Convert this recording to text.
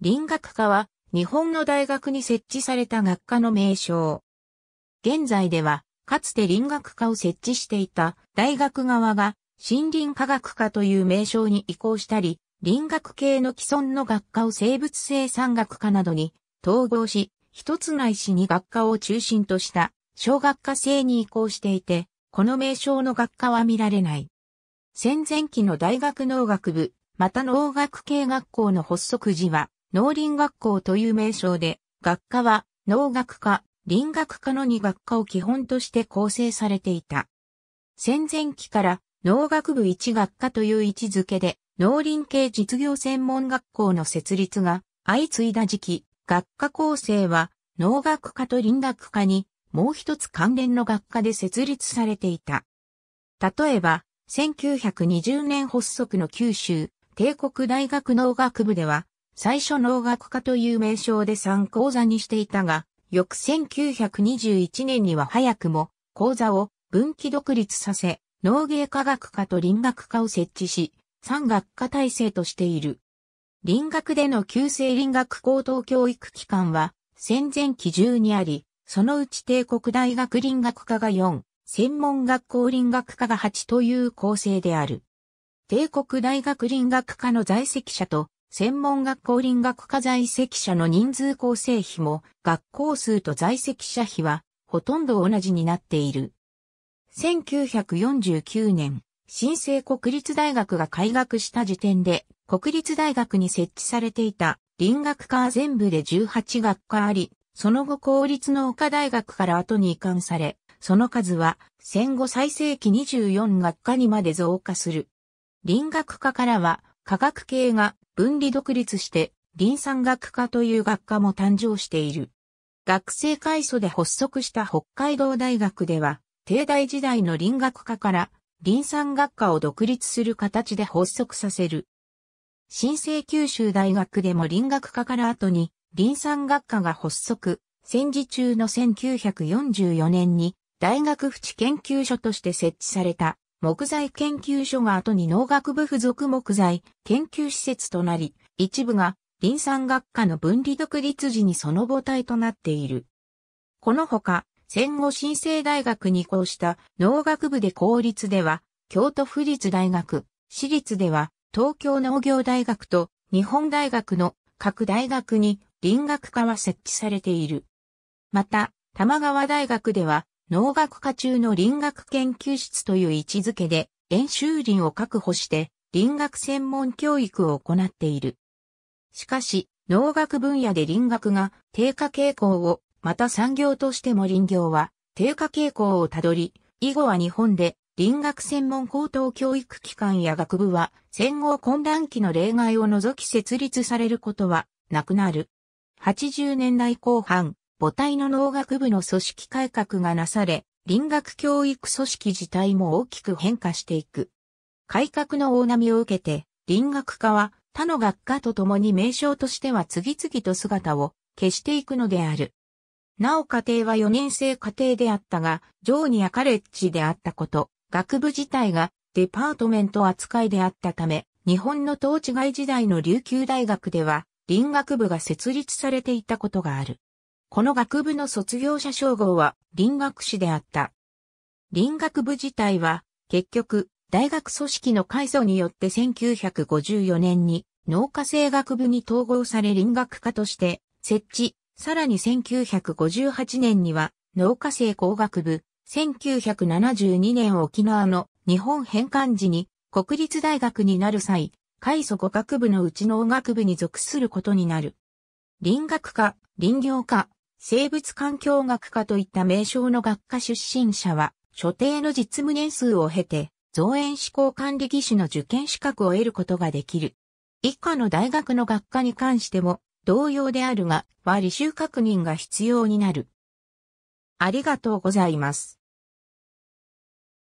林学科は日本の大学に設置された学科の名称。現在では、かつて林学科を設置していた大学側が森林科学科という名称に移行したり、林学系の既存の学科を生物生産学科などに統合し、一つないしに学科を中心とした小学科制に移行していて、この名称の学科は見られない。戦前期の大学農学部、また農学系学校の発足時は、農林学校という名称で、学科は農学科、林学科の2学科を基本として構成されていた。戦前期から農学部1学科という位置づけで、農林系実業専門学校の設立が相次いだ時期、学科構成は農学科と林学科にもう一つ関連の学科で設立されていた。例えば、1920年発足の九州帝国大学農学部では最初農学科という名称で3講座にしていたが、翌1921年には早くも講座を分岐独立させ、農芸科学科と林学科を設置し、3学科体制としている。林学での旧制林学高等教育機関は戦前期中にあり、そのうち帝国大学林学科が4、専門学校林学科が8という構成である。帝国大学林学科の在籍者と専門学校林学科在籍者の人数構成比も学校数と在籍者比はほとんど同じになっている。1949年、新生国立大学が開学した時点で、国立大学に設置されていた林学科は全部で18学科あり、その後公立の岡大学から後に移管され、その数は戦後最盛期24学科にまで増加する。林学科からは科学系が分離独立して林産学科という学科も誕生している。学生会祖で発足した北海道大学では、帝大時代の林学科から林産学科を独立する形で発足させる。新生九州大学でも林学科から後に林産学科が発足、戦時中の1944年に大学府地研究所として設置された木材研究所が後に農学部付属木材研究施設となり、一部が林産学科の分離独立時にその母体となっている。このほか、戦後新生大学に移行した農学部で公立では、京都府立大学、私立では、東京農業大学と日本大学の各大学に林学科は設置されている。また、玉川大学では農学科中の林学研究室という位置づけで、演習林を確保して、林学専門教育を行っている。しかし、農学分野で林学が低下傾向を、また産業としても林業は低下傾向をたどり、以後は日本で林学専門高等教育機関や学部は戦後混乱期の例外を除き設立されることはなくなる。80年代後半、母体の農学部の組織改革がなされ、林学教育組織自体も大きく変化していく。改革の大波を受けて、林学科は他の学科と共に名称としては次々と姿を消していくのである。なお家庭は4年生家庭であったが、ジョーニアカレッジであったこと、学部自体がデパートメント扱いであったため、日本の統治外時代の琉球大学では、林学部が設立されていたことがある。この学部の卒業者称号は林学士であった。林学部自体は結局大学組織の改組によって1954年に農家生学部に統合され林学科として設置、さらに1958年には農家生工学部、1972年沖縄の日本返還時に国立大学になる際、海祖語学部のうち農学部に属することになる。林学科、林業科、生物環境学科といった名称の学科出身者は、所定の実務年数を経て、造園志向管理技師の受験資格を得ることができる。以下の大学の学科に関しても、同様であるが、は履修確認が必要になる。ありがとうございます。